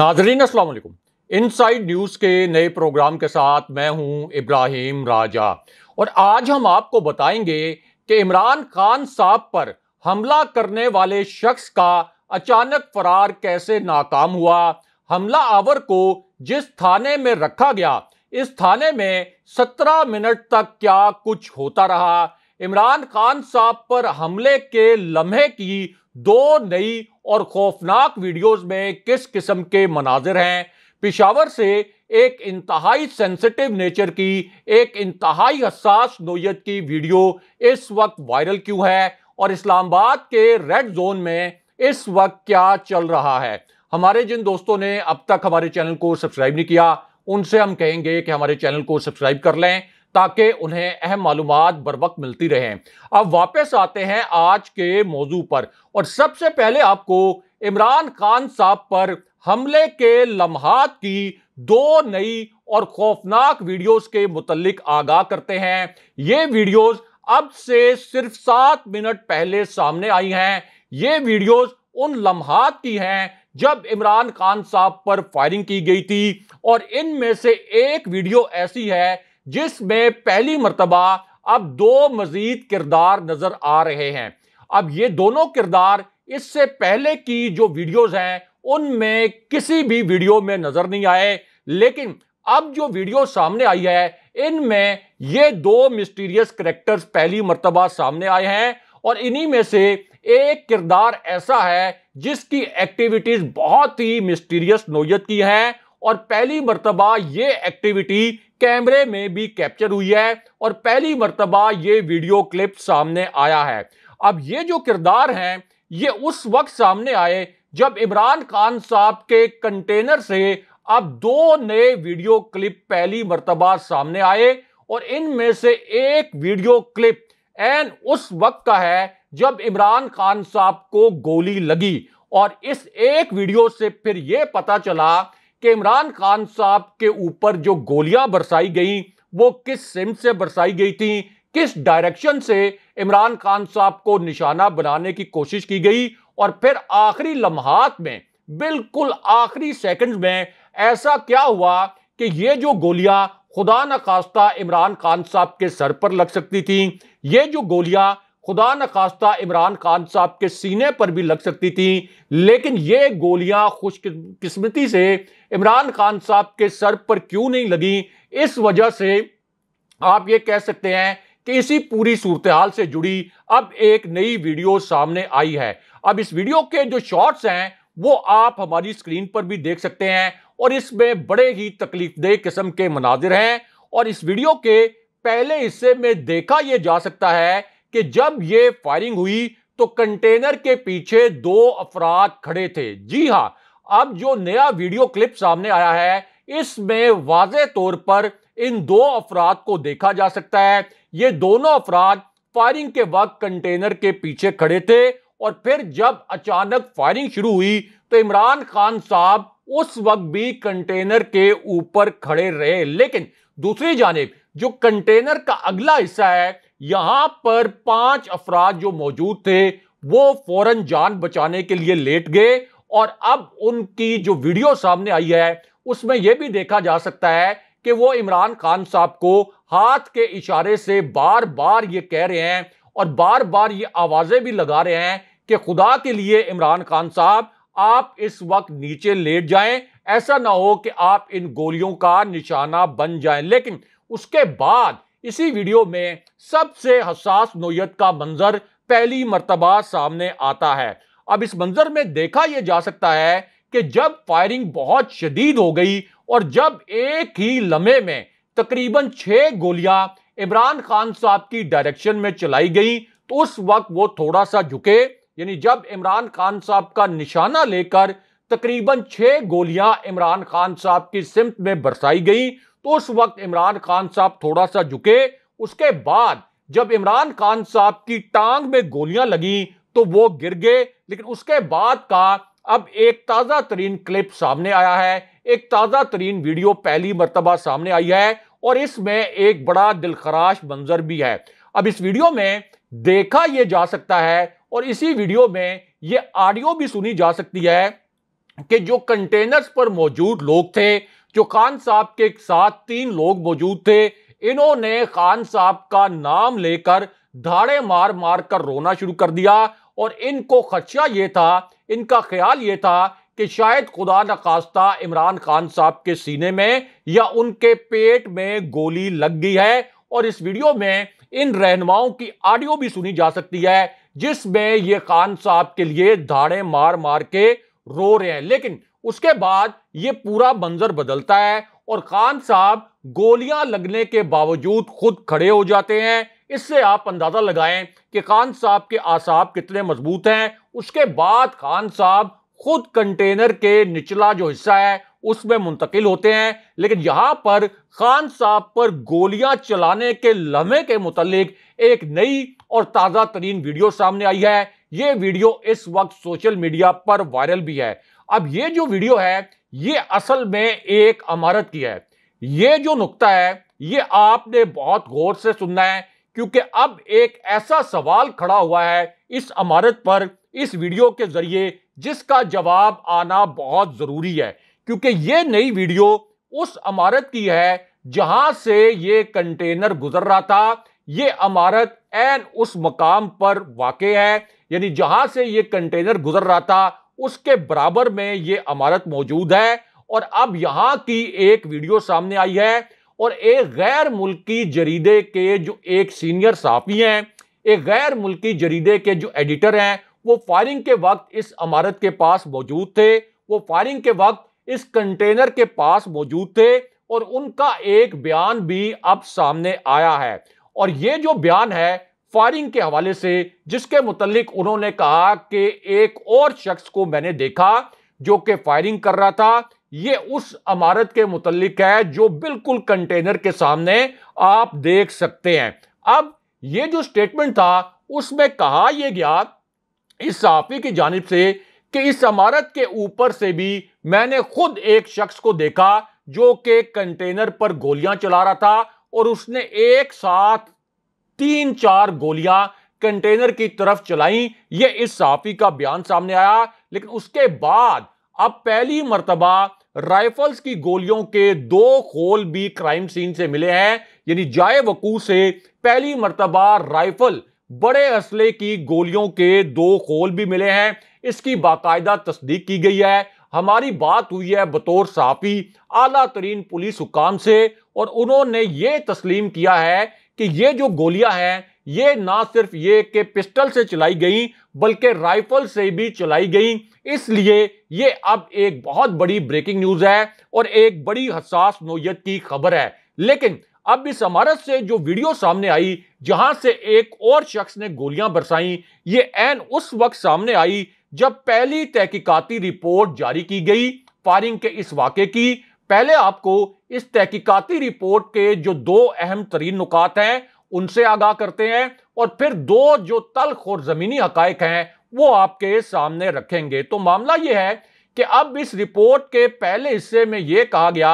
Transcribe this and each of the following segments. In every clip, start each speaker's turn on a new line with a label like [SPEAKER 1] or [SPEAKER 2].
[SPEAKER 1] नाजरीन असल इन side news के नए प्रोग्राम के साथ मैं हूं इब्राहिम राजा और आज हम आपको बताएंगे कि इमरान खान साहब पर हमला करने वाले शख्स का अचानक फरार कैसे नाकाम हुआ हमला आवर को जिस थाने में रखा गया इस थाने में सत्रह मिनट तक क्या कुछ होता रहा इमरान खान साहब पर हमले के लम्हे की दो नई और खौफनाक वीडियोस में किस किस्म के मनाजिर हैं पिशावर से एक इंतहाई सेंसिटिव नेचर की एक इंतहाई हसास नोयत की वीडियो इस वक्त वायरल क्यों है और इस्लामाबाद के रेड जोन में इस वक्त क्या चल रहा है हमारे जिन दोस्तों ने अब तक हमारे चैनल को सब्सक्राइब नहीं किया उनसे हम कहेंगे कि हमारे चैनल को सब्सक्राइब कर लें ताकि उन्हें अहम मालूम बर वक्त मिलती रहे अब वापस आते हैं आज के मौजू पर और सबसे पहले आपको इमरान खान साहब पर हमले के लम्हात की दो नई और खौफनाक वीडियोस के मुतलिक आगाह करते हैं ये वीडियोस अब से सिर्फ सात मिनट पहले सामने आई हैं ये वीडियोस उन लम्हात की हैं जब इमरान खान साहब पर फायरिंग की गई थी और इनमें से एक वीडियो ऐसी है जिसमें पहली मरतबा अब दो मजीद किरदार नजर आ रहे हैं अब ये दोनों किरदार इससे पहले की जो वीडियोज हैं उनमें किसी भी वीडियो में नजर नहीं आए लेकिन अब जो वीडियो सामने आई है इनमें ये दो मिस्टीरियस करेक्टर्स पहली मरतबा सामने आए हैं और इन्हीं में से एक किरदार ऐसा है जिसकी एक्टिविटीज बहुत ही मिस्टीरियस नोयत की हैं और पहली मरतबा ये एक्टिविटी कैमरे में भी कैप्चर हुई है और पहली मरतबा ये वीडियो क्लिप सामने आया है अब ये जो किरदार हैं ये उस वक्त सामने आए जब इमरान खान साहब के कंटेनर से अब दो नए वीडियो क्लिप पहली मरतबा सामने आए और इनमें से एक वीडियो क्लिप एन उस वक्त का है जब इमरान खान साहब को गोली लगी और इस एक वीडियो से फिर यह पता चला कि इमरान खान साहब के ऊपर जो गोलियां बरसाई गई वो किस सिम से बरसाई गई थी किस डायरेक्शन से इमरान खान साहब को निशाना बनाने की कोशिश की गई और फिर आखिरी लम्हात में बिल्कुल आखिरी सेकंड्स में ऐसा क्या हुआ कि ये जो गोलियां खुदा न खास्ता इमरान खान साहब के सर पर लग सकती थी ये जो गोलियां खुदा नखास्ता इमरान खान साहब के सीने पर भी लग सकती थी लेकिन ये गोलियां किस्मती से इमरान खान साहब के सर पर क्यों नहीं लगी इस वजह से आप ये कह सकते हैं कि इसी पूरी सूरत हाल से जुड़ी अब एक नई वीडियो सामने आई है अब इस वीडियो के जो शॉर्ट्स हैं वो आप हमारी स्क्रीन पर भी देख सकते हैं और इसमें बड़े ही तकलीफदेह किस्म के मनाजिर हैं और इस वीडियो के पहले हिस्से में देखा यह जा सकता है कि जब ये फायरिंग हुई तो कंटेनर के पीछे दो अफराद खड़े थे जी हां अब जो नया वीडियो क्लिप सामने आया है इसमें वाज तौर पर इन दो अफराद को देखा जा सकता है ये दोनों अफराद फायरिंग के वक्त कंटेनर के पीछे खड़े थे और फिर जब अचानक फायरिंग शुरू हुई तो इमरान खान साहब उस वक्त भी कंटेनर के ऊपर खड़े रहे लेकिन दूसरी जानब जो कंटेनर का अगला हिस्सा है यहां पर पांच अफराद जो मौजूद थे वो फौरन जान बचाने के लिए लेट गए और अब उनकी जो वीडियो सामने आई है उसमें यह भी देखा जा सकता है कि वो इमरान खान साहब को हाथ के इशारे से बार बार ये कह रहे हैं और बार बार ये आवाजें भी लगा रहे हैं कि खुदा के लिए इमरान खान साहब आप इस वक्त नीचे लेट जाएं ऐसा ना हो कि आप इन गोलियों का निशाना बन जाएं लेकिन उसके बाद इसी वीडियो में सबसे हसास नोयत का मंजर पहली मरतबा सामने आता है अब इस मंजर में देखा यह जा सकता है कि जब फायरिंग बहुत शदीद हो गई और जब एक ही लम्हे में तकरीबन छह गोलियां इमरान खान साहब की डायरेक्शन में चलाई गई तो उस वक्त वो थोड़ा सा झुके यानी जब इमरान खान साहब का निशाना लेकर तकरीबन छह गोलियां इमरान खान साहब की सिमत में बरसाई गई तो उस वक्त इमरान खान साहब थोड़ा सा झुके उसके बाद जब इमरान खान साहब की टांग में गोलियां लगी तो वो गिर गए लेकिन उसके बाद का अब एक ताज़ा तरीन क्लिप सामने आया है एक ताज़ा तरीन वीडियो पहली मरतबा सामने आई है और इसमें एक बड़ा दिलखराश मंजर भी है अब इस वीडियो में देखा यह जा सकता है और इसी वीडियो में यह ऑडियो भी सुनी जा सकती है कि जो कंटेनर्स पर मौजूद लोग थे जो खान साहब के साथ तीन लोग मौजूद थे इन्होंने खान साहब का नाम लेकर धाड़े मार मार कर रोना शुरू कर दिया और इनको खदशा ये था इनका ख्याल ये था कि शायद खुदा न खास्ता इमरान खान साहब के सीने में या उनके पेट में गोली लग गई है और इस वीडियो में इन रहनुमाओं की ऑडियो भी सुनी जा सकती है जिसमें ये खान साहब के लिए धाड़े मार मार के रो रहे हैं लेकिन उसके बाद ये पूरा मंजर बदलता है और खान साहब गोलियां लगने के बावजूद खुद खड़े हो जाते हैं इससे आप अंदाजा लगाएं कि खान साहब के आसाब कितने मजबूत हैं उसके बाद खान साहब खुद कंटेनर के निचला जो हिस्सा है उसमें मुंतकिल होते हैं लेकिन यहां पर खान साहब पर गोलियां चलाने के लम्हे के मुतलिक एक नई और ताज़ा तरीन वीडियो सामने आई है ये वीडियो इस वक्त सोशल मीडिया पर वायरल भी है अब ये जो वीडियो है ये असल में एक अमारत की है ये जो नुकता है ये आपने बहुत गौर से सुनना है क्योंकि अब एक ऐसा सवाल खड़ा हुआ है इस अमारत पर इस वीडियो के जरिए जिसका जवाब आना बहुत ज़रूरी है क्योंकि ये नई वीडियो उस अमारत की है जहां से ये कंटेनर गुजर रहा था ये अमारत एन उस मकाम पर वाक़ है यानी जहां से ये कंटेनर गुजर रहा था उसके बराबर में ये अमारत मौजूद है और अब यहां की एक वीडियो सामने आई है और एक गैर मुल्की जरीदे के जो एक सीनियर साफी हैं एक गैर मुल्की जरीदे के जो एडिटर हैं वो फायरिंग के वक्त इस अमारत के पास मौजूद थे वो फायरिंग के वक्त इस कंटेनर के पास मौजूद थे और उनका एक बयान भी अब सामने आया है और ये जो बयान है फायरिंग के हवाले से जिसके मुतलिक उन्होंने कहा कि एक और शख्स को मैंने देखा जो कि फायरिंग कर रहा था ये उस अमारत के मुतलिक है जो बिल्कुल कंटेनर के सामने आप देख सकते हैं अब ये जो स्टेटमेंट था उसमें कहा यह गया इस साफी की जानब से कि इस अमारत के ऊपर से भी मैंने खुद एक शख्स को देखा जो कि कंटेनर पर गोलियां चला रहा था और उसने एक साथ तीन चार गोलियां कंटेनर की तरफ चलाई ये इस सहाफी का बयान सामने आया लेकिन उसके बाद अब पहली मरतबा राइफल्स की गोलियों के दो खोल भी क्राइम सीन से मिले हैं यानी जाए वकू से पहली मरतबा राइफल बड़े असले की गोलियों के दो खोल भी मिले हैं इसकी बाकायदा तस्दीक की गई है हमारी बात हुई है बतौर साफी आला तरीन पुलिस हुकाम से और उन्होंने ये तस्लीम किया है कि ये जो गोलियां हैं ये ना सिर्फ ये के पिस्टल से चलाई गई बल्कि राइफल से भी चलाई गई इसलिए ये अब एक बहुत बड़ी ब्रेकिंग न्यूज है और एक बड़ी हसास नोयत की खबर है लेकिन अब इस अमारत से जो वीडियो सामने आई जहां से एक और शख्स ने गोलियां बरसाई ये एन उस वक्त सामने आई जब पहली तहकीकाती रिपोर्ट जारी की गई फायरिंग के इस वाक्य की पहले आपको इस तहकीकाती रिपोर्ट के जो दो अहम तरीन नुकात हैं उनसे आगाह करते हैं और फिर दो जो तलख और ज़मीनी हक हैं वो आपके सामने रखेंगे तो मामला ये है कि अब इस रिपोर्ट के पहले हिस्से में ये कहा गया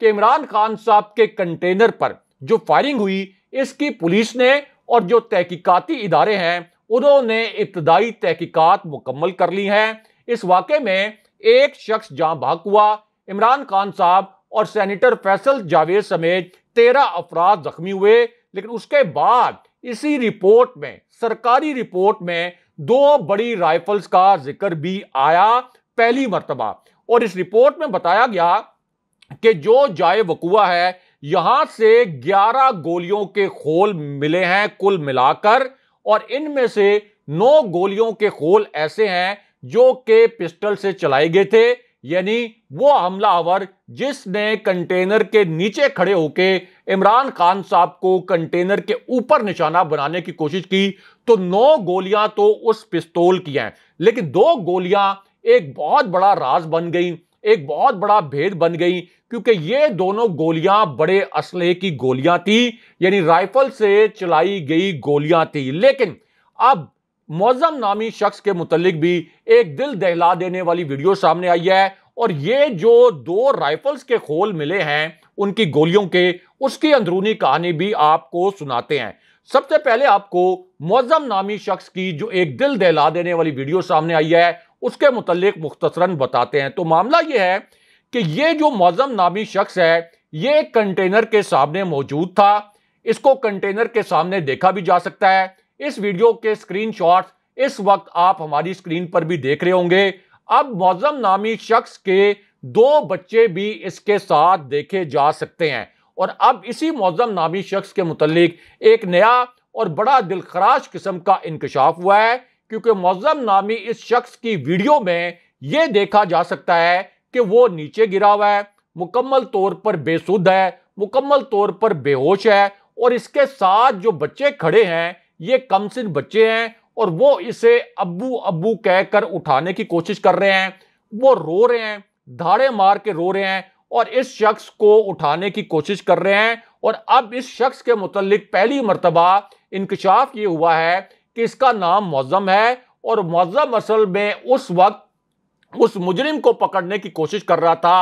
[SPEAKER 1] कि इमरान खान साहब के कंटेनर पर जो फायरिंग हुई इसकी पुलिस ने और जो तहकीकाती इदारे हैं उन्होंने इब्तदाई तहकीकात मुकम्मल कर ली है इस वाक़े में एक शख्स जहां भाग हुआ इमरान खान साहब और सेनेटर फैसल जावेद समेत तेरह अफराद जख्मी हुए लेकिन उसके बाद इसी रिपोर्ट में सरकारी रिपोर्ट में दो बड़ी राइफल्स का जिक्र भी आया पहली मरतबा और इस रिपोर्ट में बताया गया कि जो जाए वकुआ है यहां से 11 गोलियों के खोल मिले हैं कुल मिलाकर और इनमें से नौ गोलियों के खोल ऐसे हैं जो के पिस्टल से चलाए गए थे यानी वो हमलावर जिसने कंटेनर के नीचे खड़े होके इमरान खान साहब को कंटेनर के ऊपर निशाना बनाने की कोशिश की तो नौ गोलियां तो उस पिस्तौल की हैं लेकिन दो गोलियां एक बहुत बड़ा राज बन गई एक बहुत बड़ा भेद बन गई क्योंकि ये दोनों गोलियां बड़े असले की गोलियां थी यानी राइफल से चलाई गई गोलियां थी लेकिन अब मौजम नामी शख्स के मुतलिक भी एक दिल दहला देने वाली वीडियो सामने आई है और ये जो दो राइफल्स के खोल मिले हैं उनकी गोलियों के उसकी अंदरूनी कहानी भी आपको सुनाते हैं सबसे पहले आपको मौजम नामी शख्स की जो एक दिल दहला देने वाली वीडियो सामने आई है उसके मुतलिक मुख्तसरन बताते हैं तो मामला यह है कि ये जो मौजम नामी शख्स है ये कंटेनर के सामने मौजूद था इसको कंटेनर के सामने देखा भी जा सकता है इस वीडियो के स्क्रीनशॉट इस वक्त आप हमारी स्क्रीन पर भी देख रहे होंगे अब मौजम नामी शख्स के दो बच्चे भी इसके साथ देखे जा सकते हैं और अब इसी मौजम नामी शख्स के मुतलिक एक नया और बड़ा दिलखराश किस्म का इंकशाफ हुआ है क्योंकि मौजम नामी इस शख्स की वीडियो में यह देखा जा सकता है कि वो नीचे गिरा हुआ है मुकम्मल तौर पर बेसुध है मुकम्मल तौर पर बेहोश है और इसके साथ जो बच्चे खड़े हैं ये कमसिन बच्चे हैं और वो इसे अब्बू अबू कहकर उठाने की कोशिश कर रहे हैं वो रो रहे हैं धाड़े मार के रो रहे हैं और इस शख्स को उठाने की कोशिश कर रहे हैं और अब इस शख्स के मुतलिक पहली मरतबा इंकशाफ ये हुआ है कि इसका नाम मौजम है और मौजम असल में उस वक्त उस मुजरिम को पकड़ने की कोशिश कर रहा था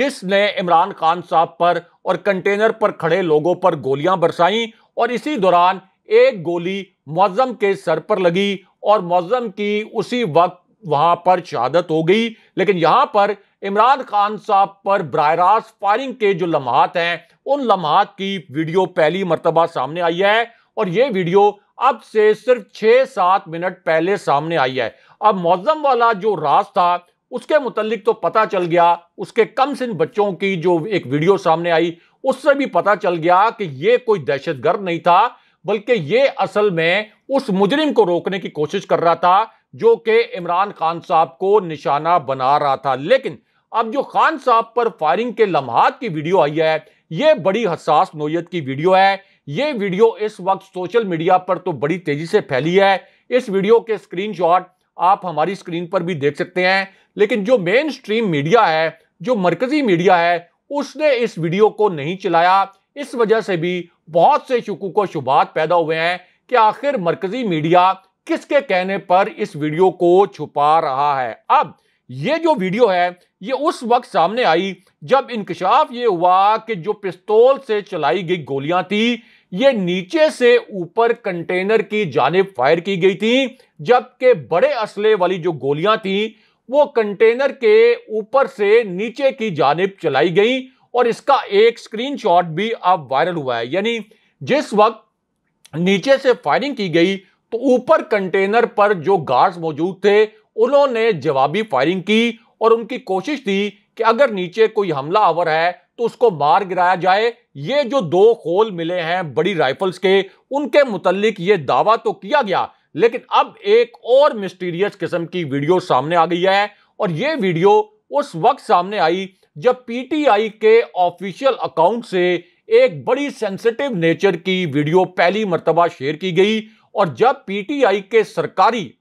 [SPEAKER 1] जिसने इमरान खान साहब पर और कंटेनर पर खड़े लोगों पर गोलियां बरसाईं और इसी दौरान एक गोली मौजम के सर पर लगी और मौजम की उसी वक्त वहां पर शहादत हो गई लेकिन यहां पर इमरान खान साहब पर बरह रास्त फायरिंग के जो लम्हात हैं उन लम्हात की वीडियो पहली मरतबा सामने आई है और ये वीडियो अब से सिर्फ छः सात मिनट पहले सामने आई है अब मौजम वाला जो रास था उसके मुतलिक तो पता चल गया उसके कम सिन बच्चों की जो एक वीडियो सामने आई उससे भी पता चल गया कि ये कोई दहशतगर्द नहीं था बल्कि ये असल में उस मुजरिम को रोकने की कोशिश कर रहा था जो कि इमरान खान साहब को निशाना बना रहा था लेकिन अब जो खान साहब पर फायरिंग के लम्हात की वीडियो आई है ये बड़ी हसास नोयत की वीडियो है ये वीडियो इस वक्त सोशल मीडिया पर तो बड़ी तेजी से फैली है इस वीडियो के स्क्रीनशॉट आप हमारी स्क्रीन पर भी देख सकते हैं लेकिन जो मेन स्ट्रीम मीडिया है जो मरकजी मीडिया है उसने इस वीडियो को नहीं चलाया इस वजह से भी बहुत से शकूक व शुबात पैदा हुए हैं कि आखिर मरकजी मीडिया किसके कहने पर इस वीडियो को छुपा रहा है अब ये जो वीडियो है ये उस वक्त सामने आई जब इंकशाफ ये हुआ कि जो पिस्तौल से चलाई गई गोलियां थी ये नीचे से ऊपर कंटेनर की जानब फायर की गई थी जबकि बड़े असले वाली जो गोलियां थी वो कंटेनर के ऊपर से नीचे की जानब चलाई गई और इसका एक स्क्रीनशॉट भी अब वायरल हुआ है यानी जिस वक्त नीचे से फायरिंग की गई तो ऊपर कंटेनर पर जो गार्ड्स मौजूद थे उन्होंने जवाबी फायरिंग की और उनकी कोशिश थी कि अगर नीचे कोई हमला आवर है तो उसको मार गिराया जाए ये जो दो होल मिले हैं बड़ी राइफल्स के उनके मुतलिक ये दावा तो किया गया लेकिन अब एक और मिस्टीरियस किस्म की वीडियो सामने आ गई है और ये वीडियो उस वक्त सामने आई जब पीटीआई के ऑफिशियल अकाउंट से एक बड़ी सेंसिटिव नेचर की वीडियो पहली मरतबा शेयर की गई और जब पीटीआई के सरकारी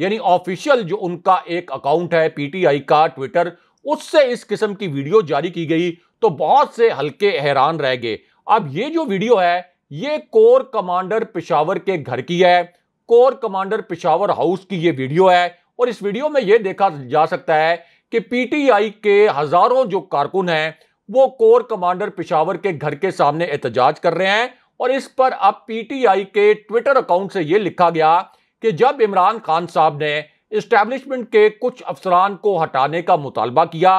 [SPEAKER 1] यानी ऑफिशियल जो उनका एक अकाउंट है पीटीआई का ट्विटर उससे इस किस्म की वीडियो जारी की गई तो बहुत से हल्के हैरान रह गए अब ये जो वीडियो है ये कोर कमांडर पिशावर के घर की है कोर कमांडर पिशावर हाउस की ये वीडियो है और इस वीडियो में यह देखा जा सकता है कि पीटीआई के हजारों जो कारकुन हैं वो कोर कमांडर पिशावर के घर के सामने एहतजाज कर रहे हैं और इस पर अब पीटीआई के ट्विटर अकाउंट से ये लिखा गया कि जब इमरान खान साहब ने इस्टेब्लिशमेंट के कुछ अफसरान को हटाने का मुतालबा किया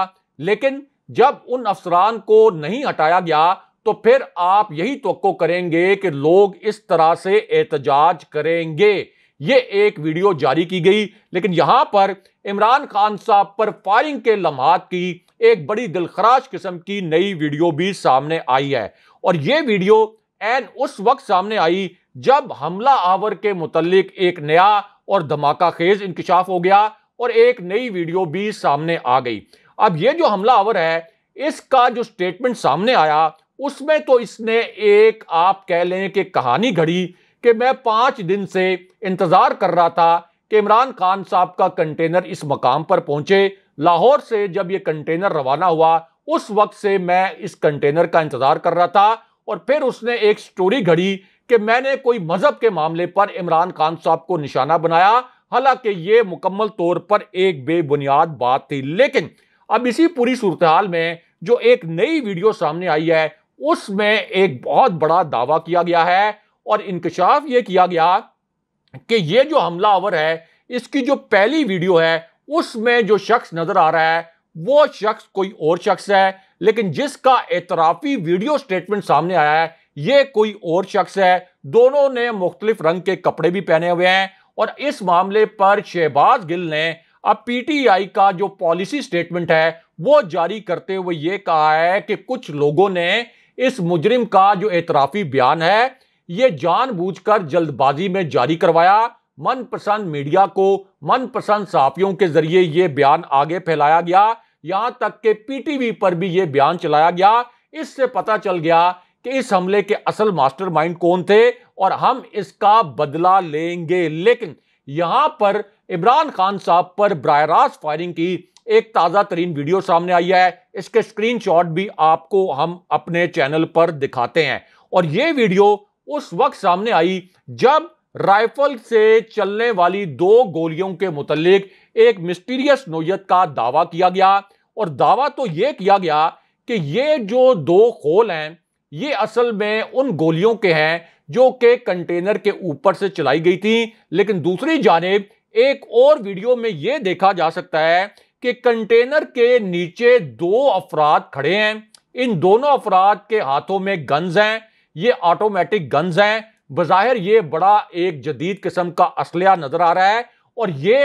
[SPEAKER 1] लेकिन जब उन अफसरान को नहीं हटाया गया तो फिर आप यही तो करेंगे कि लोग इस तरह से एहतजाज करेंगे ये एक वीडियो जारी की गई लेकिन यहां पर इमरान खान साहब पर फायरिंग के लम्हात की एक बड़ी दिलखराश किस्म की नई वीडियो भी सामने आई है और ये वीडियो एन उस वक्त सामने आई जब हमला आवर के मुतलिक एक नया और धमाका खेज इंकशाफ हो गया और एक नई वीडियो भी सामने आ गई अब ये जो हमला आवर है इसका जो स्टेटमेंट सामने आया उसमें तो इसने एक आप कह लें कि कहानी घड़ी कि मैं पाँच दिन से इंतज़ार कर रहा था कि इमरान खान साहब का कंटेनर इस मकाम पर पहुंचे लाहौर से जब ये कंटेनर रवाना हुआ उस वक्त से मैं इस कंटेनर का इंतज़ार कर रहा था और फिर उसने एक स्टोरी घड़ी कि मैंने कोई मज़हब के मामले पर इमरान खान साहब को निशाना बनाया हालांकि ये मुकम्मल तौर पर एक बेबुनियाद बात थी लेकिन अब इसी पूरी सूरत हाल में जो एक नई वीडियो सामने आई है उसमें एक बहुत बड़ा दावा किया गया है और इंकशाफ ये किया गया कि ये जो हमलावर है इसकी जो पहली वीडियो है उसमें जो शख्स नजर आ रहा है वो शख्स कोई और शख्स है लेकिन जिसका एतराफी वीडियो स्टेटमेंट सामने आया है ये कोई और शख्स है दोनों ने मुख्तलिफ रंग के कपड़े भी पहने हुए हैं और इस मामले पर शहबाज गिल ने अब पीटीआई का जो पॉलिसी स्टेटमेंट है वो जारी करते हुए ये कहा है कि कुछ लोगों ने इस मुजरिम का जो एतराफी बयान है ये जानबूझकर जल्दबाजी में जारी करवाया मनपसंद मीडिया को मनपसंद साफियों के जरिए ये बयान आगे फैलाया गया यहां तक के पीटीवी पर भी ये बयान चलाया गया इससे पता चल गया कि इस हमले के असल मास्टरमाइंड कौन थे और हम इसका बदला लेंगे लेकिन यहां पर इमरान खान साहब पर ब्रायरास रास्त फायरिंग की एक ताज़ा तरीन वीडियो सामने आई है इसके स्क्रीनशॉट भी आपको हम अपने चैनल पर दिखाते हैं और ये वीडियो उस वक्त सामने आई जब राइफल से चलने वाली दो गोलियों के मुतलिक एक मिस्टीरियस नोयत का दावा किया गया और दावा तो यह किया गया कि ये जो दो खोल हैं ये असल में उन गोलियों के हैं जो कि कंटेनर के ऊपर से चलाई गई थी लेकिन दूसरी जानब एक और वीडियो में यह देखा जा सकता है कि कंटेनर के नीचे दो अफराद खड़े हैं इन दोनों अफराद के हाथों में गन्स हैं ये ऑटोमेटिक गन्स हैं बाहिर ये बड़ा एक जदीद किस्म का असलिया नजर आ रहा है और ये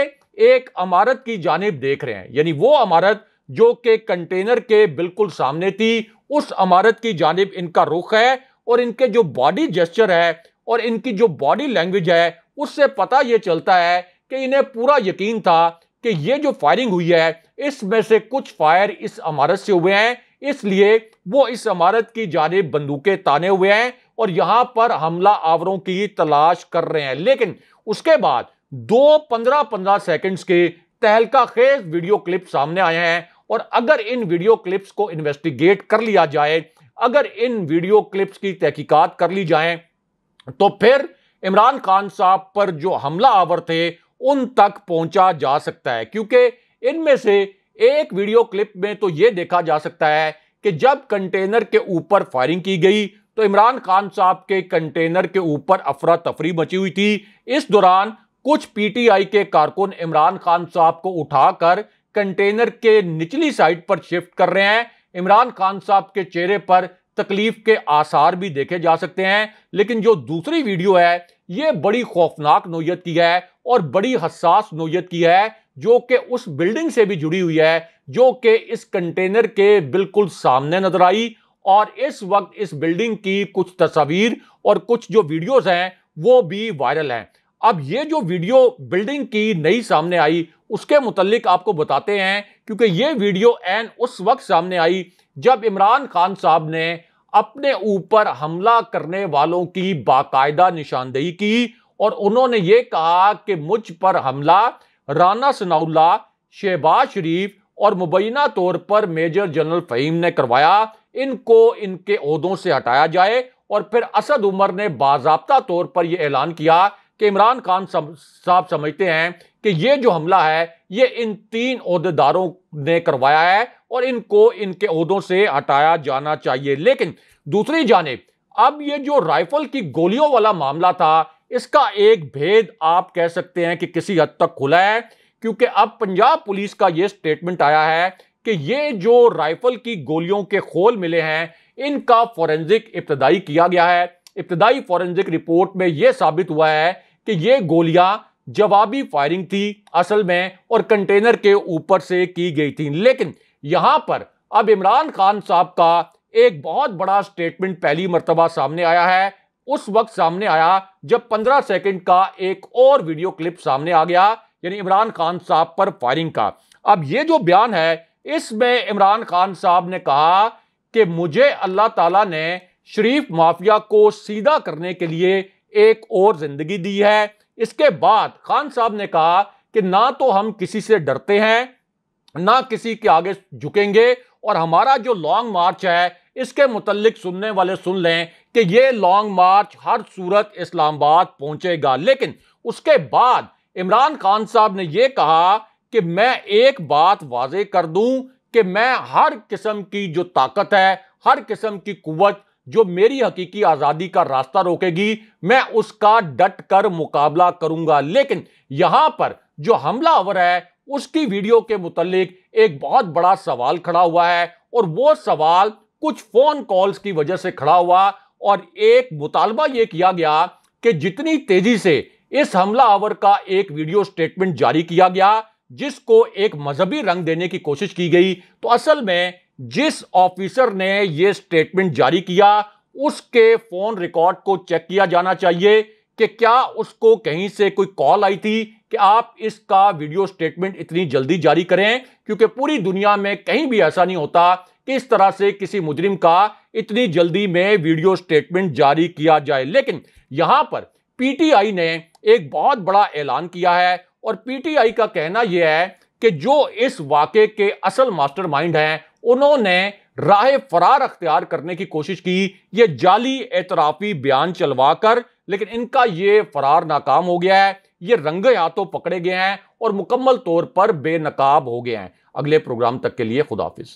[SPEAKER 1] एक अमारत की जानब देख रहे हैं यानी वो अमारत जो कि कंटेनर के बिल्कुल सामने थी उस अमारत की जानब इनका रुख है और इनके जो बॉडी जेस्चर है और इनकी जो बॉडी लैंग्वेज है उससे पता ये चलता है कि इन्हें पूरा यकीन था कि ये जो फायरिंग हुई है इसमें से कुछ फायर इस अमारत से हुए हैं इसलिए वो इस इमारत की जानब बंदूकें ताने हुए हैं और यहां पर हमला आवरों की तलाश कर रहे हैं लेकिन उसके बाद दो पंद्रह पंद्रह सेकेंड्स के तहलका खेज वीडियो क्लिप सामने आए हैं और अगर इन वीडियो क्लिप्स को इन्वेस्टिगेट कर लिया जाए अगर इन वीडियो क्लिप्स की तहकीकत कर ली जाए तो फिर इमरान खान साहब पर जो हमला आवर थे उन तक पहुंचा जा सकता है क्योंकि इनमें से एक वीडियो क्लिप में तो यह देखा जा सकता है कि जब कंटेनर के ऊपर फायरिंग की गई तो इमरान खान साहब के कंटेनर के ऊपर अफरा तफरी मची हुई थी इस दौरान कुछ पीटीआई के कारकुन इमरान खान साहब को उठाकर कंटेनर के निचली साइड पर शिफ्ट कर रहे हैं इमरान खान साहब के चेहरे पर तकलीफ के आसार भी देखे जा सकते हैं लेकिन जो दूसरी वीडियो है ये बड़ी खौफनाक नोयत की है और बड़ी हसास नोयत की है जो कि उस बिल्डिंग से भी जुड़ी हुई है जो कि इस कंटेनर के बिल्कुल सामने नजर आई और इस वक्त इस बिल्डिंग की कुछ तस्वीर और कुछ जो वीडियोस हैं वो भी वायरल हैं अब ये जो वीडियो बिल्डिंग की नई सामने आई उसके मुतलिक आपको बताते हैं क्योंकि ये वीडियो एन उस वक्त सामने आई जब इमरान खान साहब ने अपने ऊपर हमला करने वालों की बाकायदा निशानदेही की और उन्होंने ये कहा कि मुझ पर हमला राना सनाउल्ला शहबाज शरीफ और मुबैना तौर पर मेजर जनरल फहीम ने करवाया इनको इनके अहदों से हटाया जाए और फिर असद उमर ने बाबा तौर पर यह ऐलान किया कि इमरान खान साहब समझते हैं कि ये जो हमला है ये इन तीन अहदेदारों ने करवाया है और इनको इनके अहदों से हटाया जाना चाहिए लेकिन दूसरी जानब अब ये जो राइफल की गोलियों वाला मामला था इसका एक भेद आप कह सकते हैं कि किसी हद तक खुला है क्योंकि अब पंजाब पुलिस का यह स्टेटमेंट आया है कि ये जो राइफल की गोलियों के खोल मिले हैं इनका फॉरेंसिक इब्तदाई किया गया है इब्तदाई फॉरेंसिक रिपोर्ट में यह साबित हुआ है कि ये गोलियां जवाबी फायरिंग थी असल में और कंटेनर के ऊपर से की गई थी लेकिन यहां पर अब इमरान खान साहब का एक बहुत बड़ा स्टेटमेंट पहली मरतबा सामने आया है उस वक्त सामने आया जब 15 सेकंड का एक और वीडियो क्लिप सामने आ गया यानी इमरान खान साहब पर फायरिंग का अब ये जो बयान है इसमें इमरान खान साहब ने कहा कि मुझे अल्लाह ताला ने शरीफ माफिया को सीधा करने के लिए एक और जिंदगी दी है इसके बाद खान साहब ने कहा कि ना तो हम किसी से डरते हैं ना किसी के आगे झुकेंगे और हमारा जो लॉन्ग मार्च है इसके मुतलिक सुनने वाले सुन लें कि ये लॉन्ग मार्च हर सूरत इस्लामाबाद पहुंचेगा लेकिन उसके बाद इमरान खान साहब ने यह कहा कि मैं एक बात वाजे कर दूं कि मैं हर किस्म की जो ताकत है हर किस्म की कुवत जो मेरी हकीकी आज़ादी का रास्ता रोकेगी मैं उसका डट कर मुकाबला करूंगा लेकिन यहां पर जो हमलावर है उसकी वीडियो के मुतलिक एक बहुत बड़ा सवाल खड़ा हुआ है और वो सवाल कुछ फोन कॉल्स की वजह से खड़ा हुआ और एक मुतालबा यह किया गया कि जितनी तेजी से इस हमला आवर का एक वीडियो स्टेटमेंट जारी किया गया जिसको एक मजहबी रंग देने की कोशिश की गई तो असल में जिस ऑफिसर ने यह स्टेटमेंट जारी किया उसके फोन रिकॉर्ड को चेक किया जाना चाहिए कि क्या उसको कहीं से कोई कॉल आई थी कि आप इसका वीडियो स्टेटमेंट इतनी जल्दी जारी करें क्योंकि पूरी दुनिया में कहीं भी ऐसा नहीं होता किस तरह से किसी मुजरिम का इतनी जल्दी में वीडियो स्टेटमेंट जारी किया जाए लेकिन यहां पर पीटीआई ने एक बहुत बड़ा ऐलान किया है और पीटीआई का कहना यह है कि जो इस वाक़े के असल मास्टरमाइंड हैं उन्होंने राह फरार अख्तियार करने की कोशिश की ये जाली एतराफी बयान चलवाकर लेकिन इनका ये फरार नाकाम हो गया है ये रंगे हाथों पकड़े गए हैं और मुकम्मल तौर पर बेनकाब हो गए हैं अगले प्रोग्राम तक के लिए खुदाफिज